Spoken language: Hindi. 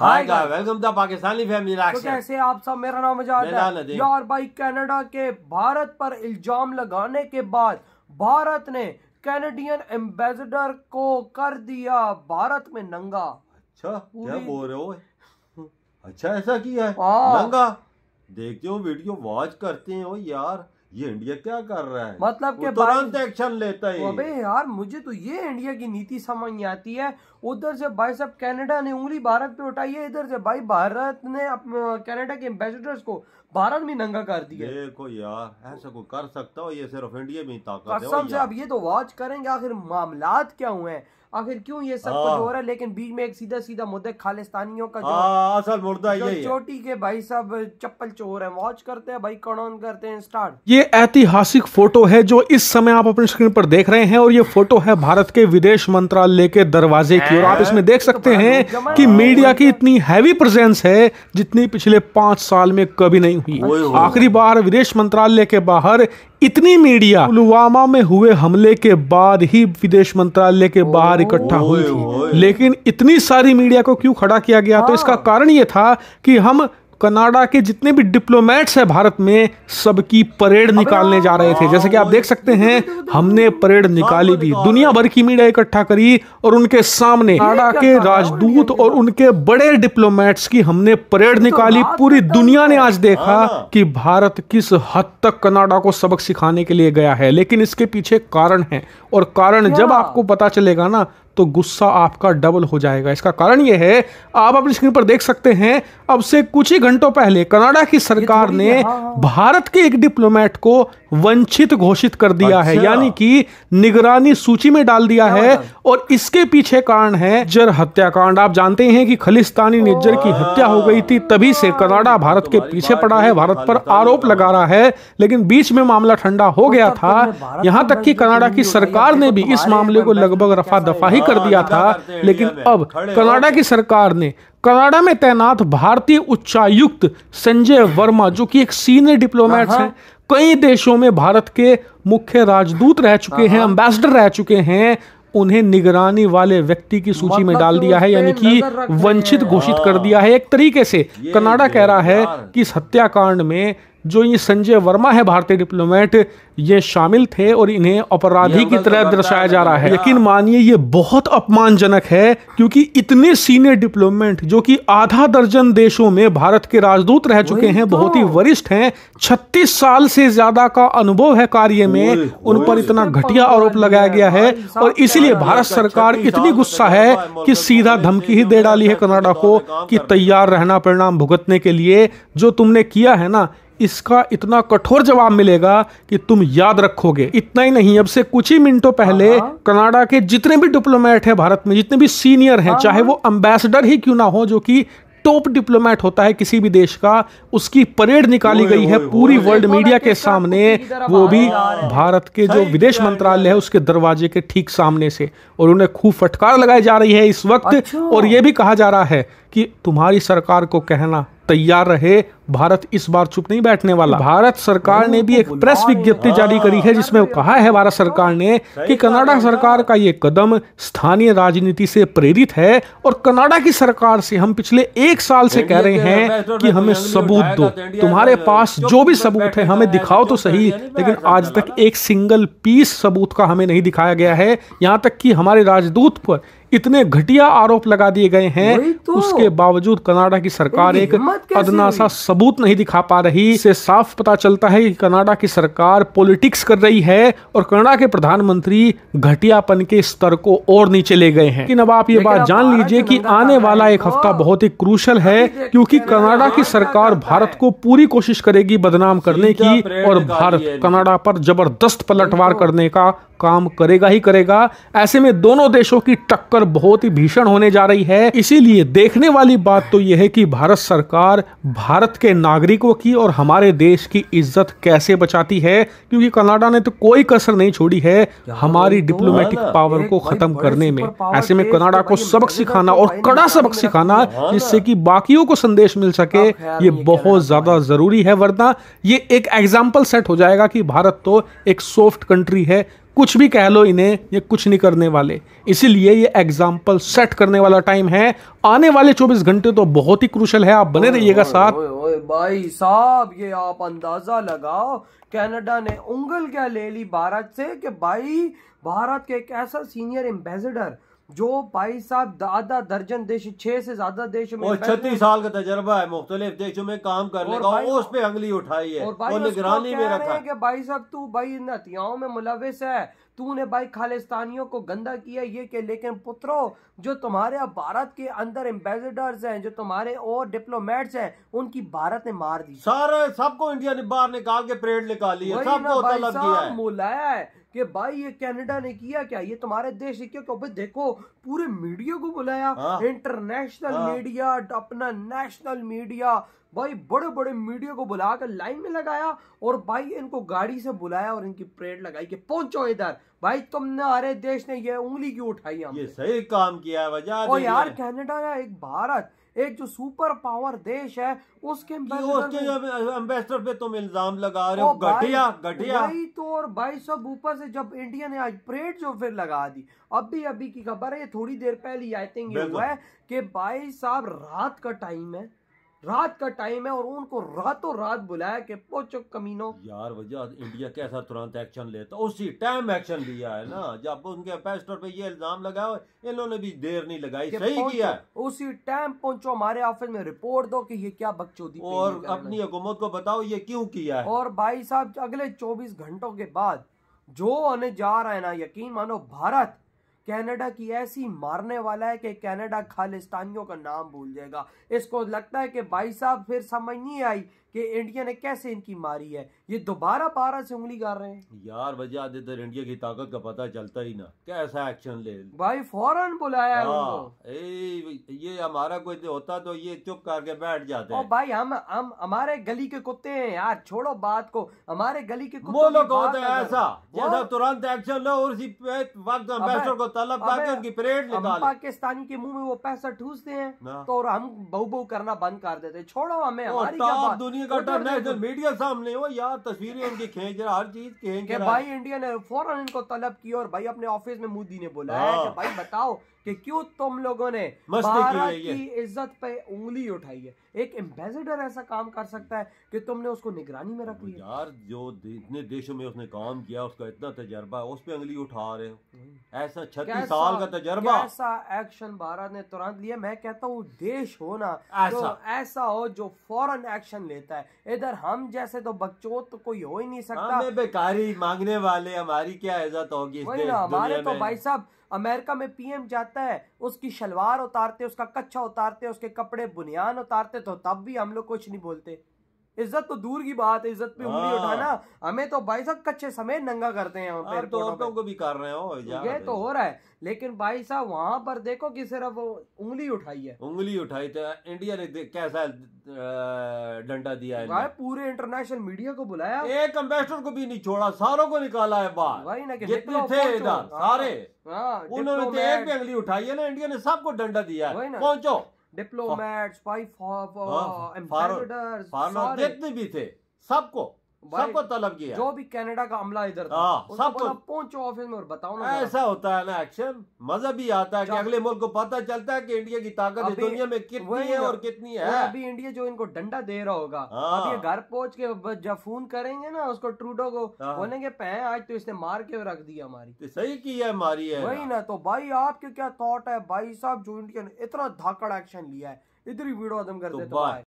हाय वेलकम पाकिस्तानी फैमिली तो कैसे आप सब मेरा नाम है यार भाई कनाडा के भारत पर इल्जाम लगाने के बाद भारत ने कैनेडियन एम्बेसडर को कर दिया भारत में नंगा अच्छा क्या बोल रहे हो अच्छा ऐसा किया है हाँ। नंगा देखते हो वीडियो वॉच करते हो यार ये इंडिया क्या कर रहा है मतलब के तुरंत एक्शन लेता है अबे यार मुझे तो ये इंडिया की नीति समझ आती है उधर से भाई साहब कनाडा ने उंगली भारत पे उठाई है इधर से भाई भारत ने कनाडा के एम्बेसडर्स को भारत में नंगा कर दिया देखो यार ऐसा कोई कर सकता हो ये सिर्फ इंडिया में ताकत कसम से अब ये तो वॉच करेंगे आखिर मामलात क्या हुए हैं आखिर क्यों ये सब कुछ हाँ। हो रहा है लेकिन बीच में एक सीधा सीधा मुद्दा खालिस्तानियों का जो हाँ, असल मुद्दा ये चोटी के भाई साहब चप्पल चोर है वॉच करते हैं भाई कौन करते हैं स्टार्ट ये ऐतिहासिक फोटो है जो इस समय आप अपनी स्क्रीन पर देख रहे हैं और ये फोटो है भारत के विदेश मंत्रालय के दरवाजे की और आप इसमें देख सकते हैं कि मीडिया की इतनी हैवी प्रेजेंस है जितनी पिछले पांच साल में कभी नहीं हुई आखिरी बार विदेश मंत्रालय के बाहर इतनी मीडिया पुलवामा में हुए हमले के बाद ही विदेश मंत्रालय के बाहर इकट्ठा हुई थी लेकिन इतनी सारी मीडिया को क्यों खड़ा किया गया तो हाँ। इसका कारण ये था कि हम कनाडा के जितने भी डिप्लोमेट्स हैं भारत में सबकी परेड निकालने जा रहे थे जैसे कि आप देख सकते हैं हमने परेड निकाली भी दुनिया भर की मीडिया इकट्ठा करी और उनके सामने कनाडा के राजदूत और उनके बड़े डिप्लोमेट्स की हमने परेड तो निकाली पूरी तो दुनिया ने आज देखा हाँ, हाँ। कि भारत किस हद तक कनाडा को सबक सिखाने के लिए गया है लेकिन इसके पीछे कारण है और कारण जब आपको पता चलेगा ना तो गुस्सा आपका डबल हो जाएगा इसका कारण यह है आप अपनी स्क्रीन पर देख सकते हैं अब से कुछ ही घंटों पहले कनाडा की सरकार तो ने हाँ, हाँ। भारत के एक डिप्लोमेट को वंचित घोषित कर दिया अच्छा। है यानी कि निगरानी सूची में डाल दिया है और इसके पीछे कारण है जर हत्याकांड आप जानते हैं कि खलिस्तानी निज्जर की हत्या हो गई थी तभी से कनाडा तो भारत के पीछे पड़ा है भारत पर आरोप लगा रहा है लेकिन बीच में मामला ठंडा हो गया था यहां तक कि कनाडा की सरकार ने भी इस मामले को लगभग रफा दफा ही कर हाँ, दिया था लेकिन अब कनाडा की सरकार ने कनाडा में तैनात भारतीय उच्चायुक्त संजय वर्मा जो कि एक सीनियर डिप्लोमेट हाँ, हाँ। हैं कई देशों में भारत के मुख्य राजदूत रह चुके हैं अम्बेसडर रह चुके हैं उन्हें निगरानी वाले व्यक्ति की सूची में डाल मतलब दिया है यानी कि वंचित घोषित कर दिया है एक तरीके से कनाडा कह रहा है कि इस हत्याकांड में जो ये संजय वर्मा है भारतीय डिप्लोमेट ये शामिल थे और इन्हें अपराधी की तरह दर्शाया जा रहा है लेकिन मानिए ये बहुत अपमानजनक है क्योंकि इतने सीनियर डिप्लोमेट जो कि आधा दर्जन देशों में भारत के राजदूत रह चुके हैं तो। बहुत ही वरिष्ठ हैं 36 साल से ज्यादा का अनुभव है कार्य में उन पर तो। इतना घटिया आरोप लगाया गया है और इसलिए भारत सरकार इतनी गुस्सा है कि सीधा धमकी ही दे डाली है कनाडा को कि तैयार रहना परिणाम भुगतने के लिए जो तुमने किया है ना इसका इतना कठोर जवाब मिलेगा कि तुम याद रखोगे इतना ही नहीं अब से कुछ ही मिनटों पहले हाँ, हाँ। कनाडा के जितने भी डिप्लोमेट हैं भारत में जितने भी सीनियर हैं हाँ, चाहे वो अम्बेसडर ही क्यों ना हो जो कि टॉप डिप्लोमेट होता है किसी भी देश का उसकी परेड निकाली गई है पूरी वर्ल्ड मीडिया के सामने वो भी भारत के जो विदेश मंत्रालय है उसके दरवाजे के ठीक सामने से और उन्हें खूब फटकार लगाई जा रही है इस वक्त अच्छा। और ये भी कहा जा रहा है कि तुम्हारी सरकार को कहना तैयार रहे भारत इस बार चुप नहीं बैठने वाला भारत सरकार ने भी एक प्रेस विज्ञप्ति जारी करी है जिसमें कहा है भारत सरकार ने कि कनाडा सरकार का ये कदम स्थानीय राजनीति से प्रेरित है और कनाडा की सरकार से हम पिछले एक साल से कह रहे हैं कि हमें सबूत दो तुम्हारे पास जो भी सबूत है हमें दिखाओ तो सही लेकिन आज तक एक सिंगल पीस सबूत का हमें नहीं दिखाया गया है यहाँ तक कि हमारे राजदूत पर इतने घटिया आरोप लगा दिए गए हैं तो। उसके बावजूद कनाडा की सरकार एक अदनासा सबूत नहीं दिखा पा रही से साफ पता चलता है कि कनाडा की सरकार पॉलिटिक्स कर रही है और कनाडा के प्रधानमंत्री घटियापन के स्तर को और नीचे ले गए हैं लेकिन अब आप ये बात जान लीजिए कि आने वाला एक हफ्ता बहुत ही क्रूशल है क्योंकि कनाडा की सरकार भारत को पूरी कोशिश करेगी बदनाम करने की और भारत कनाडा पर जबरदस्त पलटवार करने का काम करेगा ही करेगा ऐसे में दोनों देशों की टक्कर बहुत ही भीषण होने जा रही है इसीलिए देखने वाली बात तो यह है कि भारत सरकार भारत के नागरिकों की और हमारे देश की इज्जत कैसे बचाती है क्योंकि कनाडा ने तो कोई कसर नहीं छोड़ी है हमारी डिप्लोमेटिक तो पावर को खत्म करने में ऐसे में कनाडा तो को सबक तो सिखाना और कड़ा सबक सिखाना हाँ जिससे कि बाकियों को संदेश मिल सके ये बहुत ज्यादा जरूरी है वरना ये एक एग्जाम्पल सेट हो जाएगा कि भारत तो एक सॉफ्ट कंट्री है कुछ भी कह लो इन्हें ये कुछ नहीं करने वाले इसीलिए ये एग्जाम्पल सेट करने वाला टाइम है आने वाले 24 घंटे तो बहुत ही क्रुशल है आप बने रहिएगा साथ ओए, ओए, भाई साहब ये आप अंदाजा लगाओ कनाडा ने उंगल क्या ले ली भारत से कि भाई भारत के एक ऐसा सीनियर एम्बेसडर जो भाई साहब आधा दर्जन देश छह से ज्यादा देश में छत्तीस साल का तजर्बा है मुख्तलिफ देशों में काम करने का उस पे अंगली उठाई है और, भाई निगरानी में रखा है भाई साहब तू भाई इन हथियाओं में मुलविस है तूने भाई खालिस्तानियों को गंदा किया ये के लेकिन पुत्रो जो तुम्हारे अब भारत के अंदर एम्बेसडर्स हैं जो तुम्हारे और डिप्लोमेट्स हैं उनकी भारत ने मार दी सारे सबको इंडिया ने बाहर निकाल के परेड निकाली है सबको मुलाया है कि भाई ये कनाडा ने किया क्या ये तुम्हारे देश ने क्यों भाई देखो पूरे मीडिया को बुलाया हाँ। इंटरनेशनल हाँ। मीडिया अपना नेशनल मीडिया भाई बड़े बड़े मीडिया को बुलाकर लाइन में लगाया और भाई इनको गाड़ी से बुलाया और इनकी परेड लगाई कि पहुंचो इधर भाई तुमने अरे देश ने ये उंगली क्यों उठाई ये सही काम किया है वजह और यार कनाडा एक भारत एक जो सुपर पावर देश है उसके तो अम्बेसडर पे तुम इल्जाम लगा रहे हो घटिया घटिया वही तो और भाई सब ऊपर से जब इंडिया ने आज परेड जो फिर लगा दी अभी अभी की खबर है ये थोड़ी देर पहले आई थिंक ये हुआ है कि भाई साहब रात का टाइम है रात का टाइम है और उनको रातों रात बुलाया कि पोचो कमीनो यार वजह इंडिया कैसा तुरंत एक्शन लेता उसी टाइम एक्शन लिया है ना जब उनके पेस्टर पे ये इल्जाम लगाया इन्होंने भी देर नहीं लगाई सही किया उसी टाइम पहुंचो हमारे ऑफिस में रिपोर्ट दो कि ये क्या बकचोदी और अपनी हुकूमत को बताओ ये क्यों किया है और भाई साहब अगले चौबीस घंटों के बाद जो होने जा रहा है ना यकीन मानो भारत कनाडा की ऐसी मारने वाला है कि कनाडा खालिस्तानियों का नाम भूल जाएगा इसको लगता है कि भाई साहब फिर समझ नहीं आई कि इंडिया ने कैसे इनकी मारी है ये दोबारा बारह से उंगली कर रहे हैं यार वजह अधिकतर इंडिया की ताकत का पता चलता ही ना कैसा एक्शन ले भाई फौरन बुलाया आ, हाँ, ए, ये हमारा कोई तो होता तो ये चुप करके बैठ जाते ओ भाई हम हम हमारे गली के कुत्ते हैं यार छोड़ो बात को हमारे गली के कुत्ते ऐसा तुरंत एक्शन लो और वक्त को मुतालब उनकी परेड निकाल पाकिस्तानी के मुंह में वो पैसा ठूसते हैं तो और हम बहु बहु करना बंद कर देते छोड़ो हमें दुनिया का इंटरनेशनल मीडिया सामने हो यार तस्वीरें उनकी खेच रहा हर चीज खेच भाई इंडिया ने फौरन इनको तलब किया और भाई अपने ऑफिस में मोदी ने बोला हाँ। भाई बताओ कि क्यों तुम लोगों ने भारत की इज्जत पे उंगली उठाई है एक एम्बेसडर ऐसा काम कर सकता है कि तुमने उसको निगरानी में रख लिया यार जो इतने देशों में उसने काम किया उसका इतना तजर्बा है उस पर उंगली उठा रहे हो हम्म। ऐसा छत्तीस साल का तजर्बा ऐसा एक्शन भारत ने तुरंत लिया मैं कहता हूँ देश हो ना ऐसा तो ऐसा हो जो फॉरन एक्शन लेता है इधर हम जैसे तो बच्चों तो कोई हो ही नहीं हाँ, सकता बेकारी मांगने वाले हमारी क्या इज्जत होगी हमारे तो भाई साहब अमेरिका में पीएम जाता है उसकी शलवार उतारते उसका कच्चा उतारते उसके कपड़े बुनियान उतारते तो तब भी हम लोग कुछ नहीं बोलते इज्जत तो दूर की बात है इज्जत पे उंगली हाँ। उठाना हमें तो भाई साहब कच्चे समय नंगा करते हैं हम हाँ, तो औरतों को भी कर रहे हो ये तो हो रहा है लेकिन भाई साहब वहाँ पर देखो कि सिर्फ उंगली उठाई है उंगली उठाई तो इंडिया ने कैसा डंडा दिया है भाई पूरे इंटरनेशनल मीडिया को बुलाया एक अम्बेसडर को भी नहीं छोड़ा सारों को निकाला है बाहर जितने थे इधर सारे हाँ, उन्होंने तो एक भी उठाई है ना इंडिया ने सबको डंडा दिया है पहुंचो ऑफ भाई एम्बेसडर्स जितने भी थे सबको सबको तलब किया जो भी कनाडा का अमला इधर था हाँ, सबको पहुंचो ऑफिस में और बताओ ना ऐसा होता है ना एक्शन मजा भी आता है कि अगले मुल्क को पता चलता है कि इंडिया की ताकत इस दुनिया में कितनी है और कितनी है अभी इंडिया जो इनको डंडा दे रहा होगा हाँ। अब ये घर पहुंच के जब फोन करेंगे ना उसको ट्रूडो को हाँ। बोलेंगे पह आज तो इसने मार के रख दिया हमारी तो सही की है हमारी है वही ना तो भाई आपके क्या थॉट है भाई साहब जो इंडिया ने इतना धाकड़ एक्शन लिया है इधर ही वीडियो आदम कर तो देता है